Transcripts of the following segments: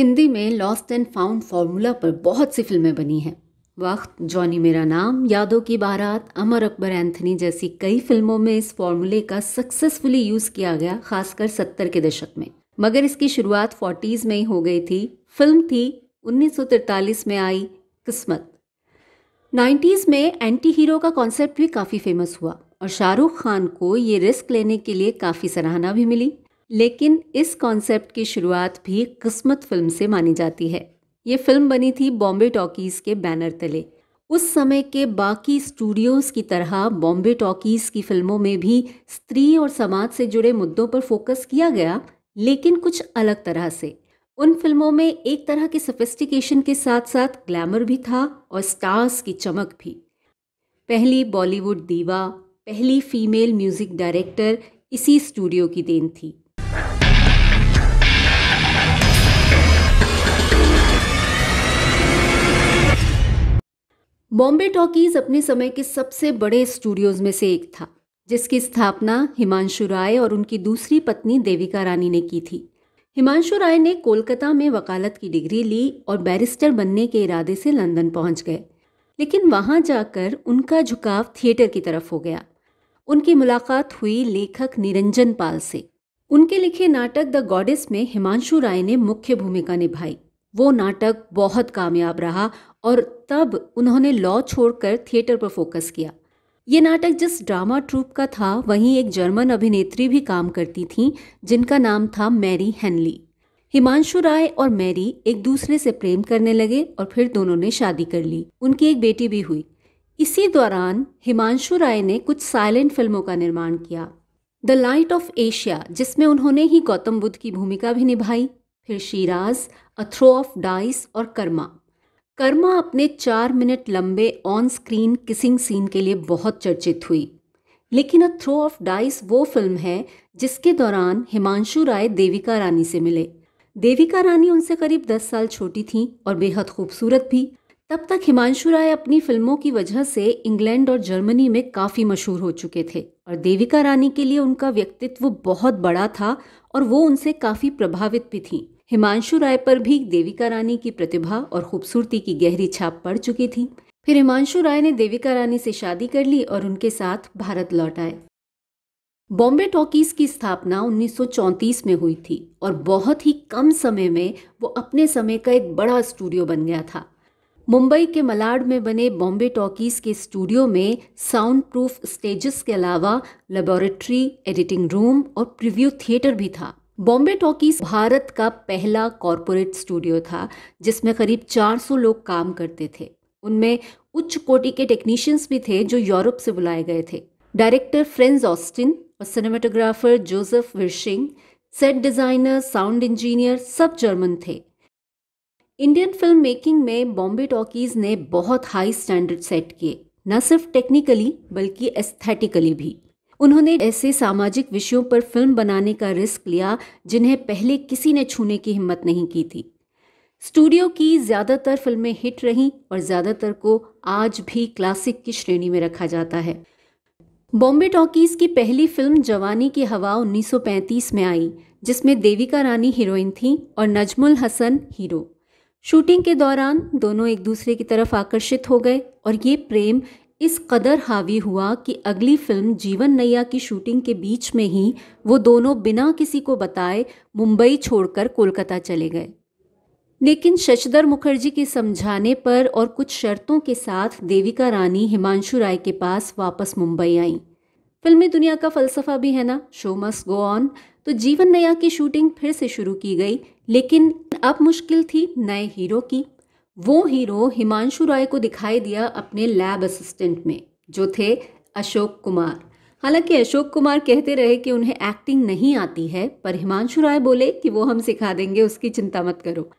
हिंदी में lost and found formula पर बहुत सी फिल्में बनी हैं वक्त जॉनी मेरा नाम यादों की बारात अमर अकबर एंथनी जैसी कई फिल्मों में इस फार्मूले का सक्सेसफुली यूज़ किया गया खासकर सत्तर के दशक में मगर इसकी शुरुआत फोर्टीज़ में ही हो गई थी फिल्म थी उन्नीस में आई किस्मत नाइन्टीज़ में एंटी हीरो का कॉन्सेप्ट भी काफ़ी फेमस हुआ और शाहरुख खान को ये रिस्क लेने के लिए काफ़ी सराहना भी मिली लेकिन इस कॉन्सेप्ट की शुरुआत भी किस्मत फिल्म से मानी जाती है ये फिल्म बनी थी बॉम्बे टॉकीज़ के बैनर तले उस समय के बाकी स्टूडियोज़ की तरह बॉम्बे टॉकीज़ की फिल्मों में भी स्त्री और समाज से जुड़े मुद्दों पर फोकस किया गया लेकिन कुछ अलग तरह से उन फिल्मों में एक तरह के सोफिस्टिकेशन के साथ साथ ग्लैमर भी था और स्टार्स की चमक भी पहली बॉलीवुड दीवा पहली फीमेल म्यूज़िक डायरेक्टर इसी स्टूडियो की देन थी बॉम्बे टॉकीज अपने समय के सबसे बड़े स्टूडियोज में से एक था जिसकी स्थापना हिमांशु राय और उनकी दूसरी पत्नी देविका रानी ने की थी हिमांशु राय ने कोलकाता में वकालत की डिग्री ली और बैरिस्टर बनने के इरादे से लंदन पहुंच गए लेकिन वहां जाकर उनका झुकाव थिएटर की तरफ हो गया उनकी मुलाकात हुई लेखक निरंजन पाल से उनके लिखे नाटक द गॉडेस में हिमांशु राय ने मुख्य भूमिका निभाई वो नाटक बहुत कामयाब रहा और तब उन्होंने लॉ छोड़कर थिएटर पर फोकस किया ये नाटक जिस ड्रामा ट्रूप का था वहीं एक जर्मन अभिनेत्री भी काम करती थी जिनका नाम था मैरी हेनली हिमांशु राय और मैरी एक दूसरे से प्रेम करने लगे और फिर दोनों ने शादी कर ली उनकी एक बेटी भी हुई इसी दौरान हिमांशु राय ने कुछ साइलेंट फिल्मों का निर्माण किया द लाइट ऑफ एशिया जिसमें उन्होंने ही गौतम बुद्ध की भूमिका भी निभाई फिर Shiraz a throw of dice और कर्मा कर्मा अपने चार मिनट लंबे ऑन स्क्रीन किसिंग सीन के लिए बहुत चर्चित हुई लेकिन अ थ्रो ऑफ डाइस वो फिल्म है जिसके दौरान हिमांशु राय देविका रानी से मिले देविका रानी उनसे करीब दस साल छोटी थीं और बेहद खूबसूरत भी तब तक हिमांशु राय अपनी फिल्मों की वजह से इंग्लैंड और जर्मनी में काफ़ी मशहूर हो चुके थे और देविका रानी के लिए उनका व्यक्तित्व बहुत बड़ा था और वो उनसे काफ़ी प्रभावित भी थीं हिमांशु राय पर भी देविका रानी की प्रतिभा और खूबसूरती की गहरी छाप पड़ चुकी थी फिर हिमांशु राय ने देविका रानी से शादी कर ली और उनके साथ भारत लौट आए बॉम्बे टॉकीज़ की स्थापना 1934 में हुई थी और बहुत ही कम समय में वो अपने समय का एक बड़ा स्टूडियो बन गया था मुंबई के मलाड में बने बॉम्बे टॉकीज़ के स्टूडियो में साउंड प्रूफ स्टेजेस के अलावा लेबोरेटरी एडिटिंग रूम और प्रीव्यू थिएटर भी था बॉम्बे टॉकीज भारत का पहला कॉरपोरेट स्टूडियो था जिसमें करीब 400 लोग काम करते थे उनमें उच्च कोटि के टेक्नीशियंस भी थे जो यूरोप से बुलाए गए थे डायरेक्टर फ्रेंस ऑस्टिन और cinematographer Josef Wirsching set designer sound engineer सब जर्मन थे इंडियन फिल्म मेकिंग में बॉम्बे टॉकीज़ ने बहुत हाई स्टैंडर्ड सेट किए न सिर्फ टेक्निकली बल्कि एस्थेटिकली भी उन्होंने ऐसे सामाजिक विषयों पर फिल्म बनाने का रिस्क लिया जिन्हें पहले किसी ने छूने की हिम्मत नहीं की थी स्टूडियो की ज़्यादातर फिल्में हिट रहीं और ज़्यादातर को आज भी क्लासिक की श्रेणी में रखा जाता है बॉम्बे टॉकीज़ की पहली फिल्म जवानी की हवा 1935 में आई जिसमें देविका रानी हीरोइन थी और नजमुल हसन हीरो शूटिंग के दौरान दोनों एक दूसरे की तरफ आकर्षित हो गए और ये प्रेम इस कदर हावी हुआ कि अगली फिल्म जीवन नैया की शूटिंग के बीच में ही वो दोनों बिना किसी को बताए मुंबई छोड़कर कोलकाता चले गए लेकिन शशधर मुखर्जी के समझाने पर और कुछ शर्तों के साथ देविका रानी हिमांशु राय के पास वापस मुंबई आईं फिल्मी दुनिया का फलसफा भी है ना शो मस्ट गो ऑन तो जीवन नया की शूटिंग फिर से शुरू की गई लेकिन अब मुश्किल थी नए हीरो की वो हीरो हिमांशु रॉय को दिखाई दिया अपने लैब असिस्टेंट में जो थे अशोक कुमार हालांकि अशोक कुमार कहते रहे कि उन्हें एक्टिंग नहीं आती है पर हिमांशु रॉय बोले कि वो हम सिखा देंगे उसकी चिंता मत करो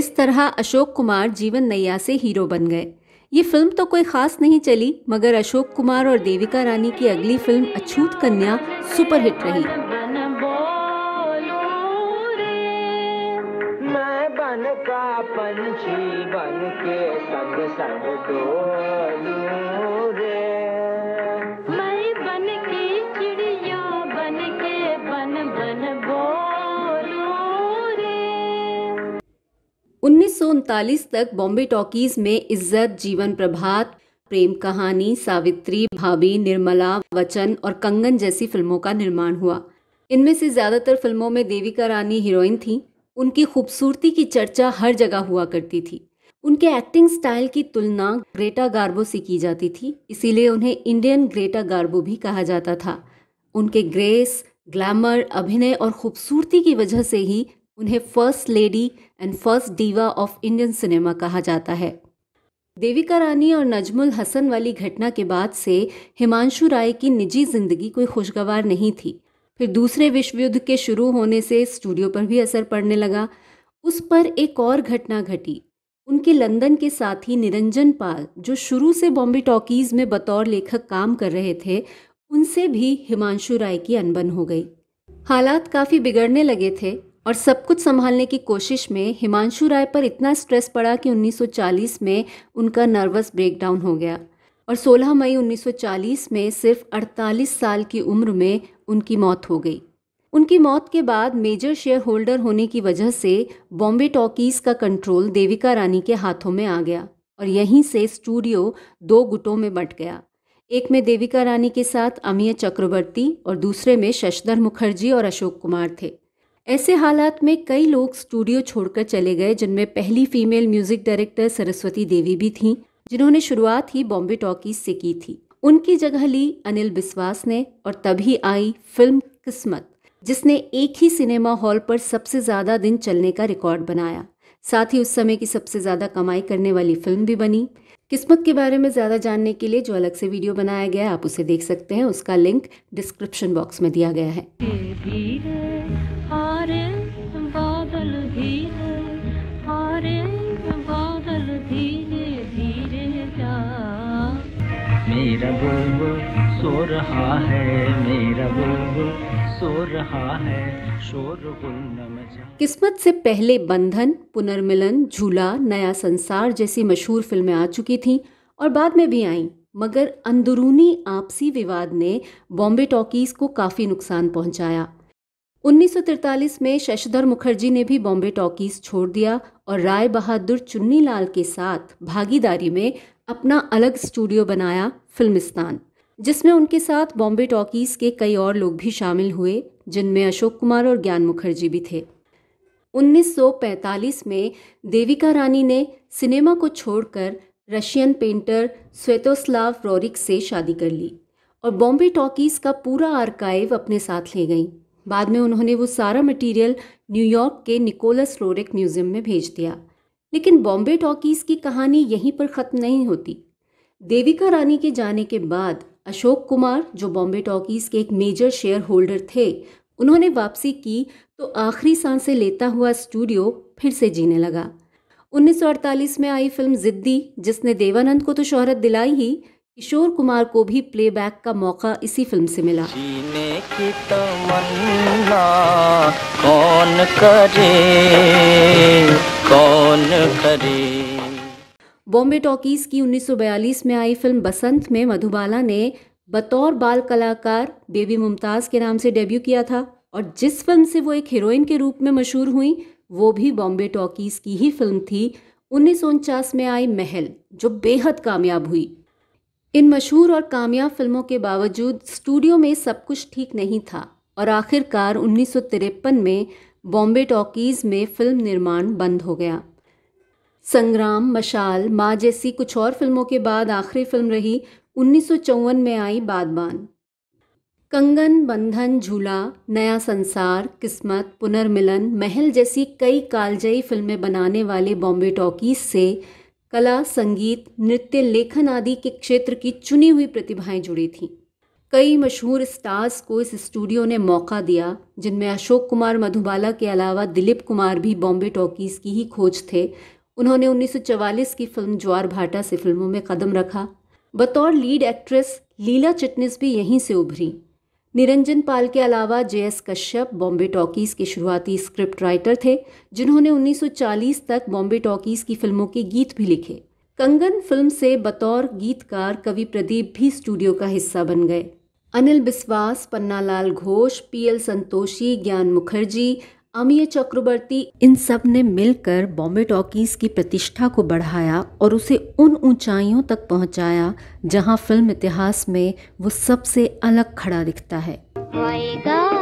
इस तरह अशोक कुमार जीवन नैया से हीरो बन गए ये फिल्म तो कोई खास नहीं चली मगर अशोक कुमार और देविका रानी की अगली फिल्म अछूत कन्या सुपरहिट रही पंछी बन के संग संग डोलू रे मैं बन के चिड़िया बन के बन बन उन्नीस तक बॉम्बे टॉकीज में इज्जत जीवन प्रभात प्रेम कहानी सावित्री भाभी निर्मला वचन और कंगन जैसी फिल्मों का निर्माण हुआ इनमें से ज़्यादातर फिल्मों में देविका रानी हीरोइन थी उनकी खूबसूरती की चर्चा हर जगह हुआ करती थी उनके एक्टिंग स्टाइल की तुलना ग्रेटा गार्बो से की जाती थी इसीलिए उन्हें इंडियन ग्रेटा गार्बो भी कहा जाता था उनके ग्रेस ग्लैमर अभिनय और खूबसूरती की वजह से ही उन्हें first lady and first diva of Indian cinema कहा जाता है देविका रानी और नजमुल हसन वाली घटना के बाद से हिमांशु राय की निजी जिंदगी कोई खुशगवार नहीं थी फिर दूसरे विश्व युद्ध के शुरू होने से स्टूडियो पर भी असर पड़ने लगा उस पर एक और घटना घटी उनके लंदन के साथी निरंजन पाल जो शुरू से बॉम्बे टॉकीज़ में बतौर लेखक काम कर रहे थे उनसे भी हिमांशु राय की अनबन हो गई हालात काफ़ी बिगड़ने लगे थे और सब कुछ संभालने की कोशिश में हिमांशु राय पर इतना स्ट्रेस पड़ा कि 1940 में उनका नर्वस ब्रेकडाउन हो गया और 16 मई 1940 में सिर्फ 48 साल की उम्र में उनकी मौत हो गई उनकी मौत के बाद मेजर शेयर होल्डर होने की वजह से बॉम्बे टॉकीज़ का कंट्रोल देविका रानी के हाथों में आ गया और यहीं से स्टूडियो दो गुटों में बंट गया एक में देविका रानी के साथ अमीय चक्रवर्ती और दूसरे में शशधर मुखर्जी और अशोक कुमार थे ऐसे हालात में कई लोग स्टूडियो छोड़कर चले गए जिनमें पहली female music director Saraswati Devi भी थीं जिन्होंने शुरुआत ही बॉम्बे टॉकीज से की थी उनकी जगह ली अनिल बिस्वास ने और तभी आई फिल्म किस्मत जिसने एक ही सिनेमा हॉल पर सबसे ज़्यादा दिन चलने का रिकॉर्ड बनाया साथ ही उस समय की सबसे ज़्यादा कमाई करने वाली फिल्म भी बनी किस्मत के बारे में ज़्यादा जानने के लिए जो अलग से वीडियो बनाया गया आप उसे देख सकते हैं उसका लिंक डिस्क्रिप्शन बॉक्स में दिया गया है मेरा बुलबुल सो रहा है मेरा बुलबुल सो रहा है शोर गुल किस्मत से पहले बंधन पुनर्मिलन झूला नया संसार जैसी मशहूर फिल्में आ चुकी थीं और बाद में भी आईं मगर अंदरूनी आपसी विवाद ने बॉम्बे टॉकीज़ को काफ़ी नुकसान पहुंचाया 1943 में शशधर मुखर्जी ने भी बॉम्बे टॉकीज छोड़ दिया और राय बहादुर चुन्नीलाल के साथ भागीदारी में अपना अलग स्टूडियो बनाया फिल्मिस्तान जिसमें उनके साथ बॉम्बे टॉकीज़ के कई और लोग भी शामिल हुए जिनमें अशोक कुमार और ज्ञान मुखर्जी भी थे 1945 में देविका रानी ने सिनेमा को छोड़कर रशियन पेंटर स्वेतोस्लाव रोरिक से शादी कर ली और बॉम्बे टॉकीज़ का पूरा आर्काइव अपने साथ ले गईं बाद में उन्होंने वो सारा मटेरियल न्यूयॉर्क के निकोलस रोरिक म्यूज़ियम में भेज दिया लेकिन बॉम्बे टॉकीज़ की कहानी यहीं पर ख़त्म नहीं होती देविका रानी के जाने के बाद अशोक कुमार जो बॉम्बे टॉकीज़ के एक मेजर शेयर होल्डर थे उन्होंने वापसी की तो आखिरी सांसें लेता हुआ स्टूडियो फिर से जीने लगा 1948 में आई फिल्म जिद्दी जिसने देवानंद को तो शोहरत दिलाई ही किशोर कुमार को भी प्लेबैक का मौका इसी फिल्म से मिला जीने की तमन्ना कौन करे कौन करे बॉम्बे टॉकीज की 1942 में आई फिल्म बसंत में मधुबाला ने बतौर बाल कलाकार बेबी मुमताज़ के नाम से डेब्यू किया था और जिस फिल्म से वो एक हीरोइन के रूप में मशहूर हुई वो भी बॉम्बे टॉकीज़ की ही फिल्म थी उन्नीस में आई महल जो बेहद कामयाब हुई इन मशहूर और कामयाब फिल्मों के बावजूद स्टूडियो में सब कुछ ठीक नहीं था और आखिरकार उन्नीस में बॉम्बे टॉकीज़ में फिल्म निर्माण बंद हो गया संग्राम मशाल माँ जैसी कुछ और फिल्मों के बाद आखिरी फिल्म रही उन्नीस में आई बादबान कंगन बंधन झूला नया संसार किस्मत पुनर्मिलन महल जैसी कई कालजयी फिल्में बनाने वाले बॉम्बे टॉकीज से कला संगीत नृत्य लेखन आदि के क्षेत्र की चुनी हुई प्रतिभाएं जुड़ी थीं कई मशहूर स्टार्स को इस स्टूडियो ने मौका दिया जिनमें अशोक कुमार मधुबाला के अलावा दिलीप कुमार भी बॉम्बे टॉकीज़ की ही खोज थे उन्होंने 1944 की फिल्म ज्वार भाटा से फिल्मों में कदम रखा बतौर लीड एक्ट्रेस लीला चिटनिस भी यहीं से उभरी निरंजन पाल के अलावा J S Kashyap Bombay talkies के शुरुआती स्क्रिप्ट राइटर थे जिन्होंने 1940 तक बॉम्बे टॉकीज़ की फिल्मों के गीत भी लिखे कंगन फिल्म से बतौर गीतकार कवि प्रदीप भी स्टूडियो का हिस्सा बन गए अनिल बिस्वास पन्नालाल घोष पीएल संतोषी ज्ञान मुखर्जी अमीय चक्रवर्ती इन सब ने मिलकर बॉम्बे टॉकीज़ की प्रतिष्ठा को बढ़ाया और उसे उन ऊंचाइयों तक पहुंचाया जहां फिल्म इतिहास में वो सबसे अलग खड़ा दिखता है